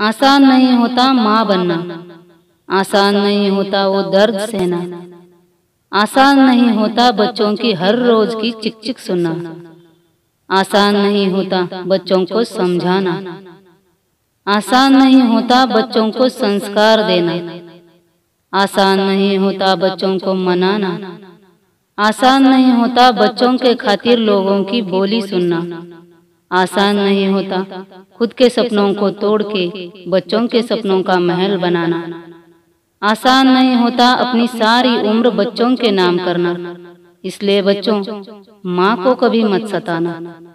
आसान नहीं होता माँ बनना आसान नहीं होता वो दर्द सहना आसान नहीं होता बच्चों की हर रोज की चिक चिक सुनना आसान नहीं होता बच्चों को समझाना आसान नहीं होता बच्चों को संस्कार देना आसान नहीं होता बच्चों को मनाना आसान नहीं होता बच्चों के खातिर लोगों की बोली सुनना आसान नहीं होता खुद के सपनों को तोड़ के बच्चों के सपनों का महल बनाना आसान नहीं होता अपनी सारी उम्र बच्चों के नाम करना इसलिए बच्चों माँ को कभी मत सताना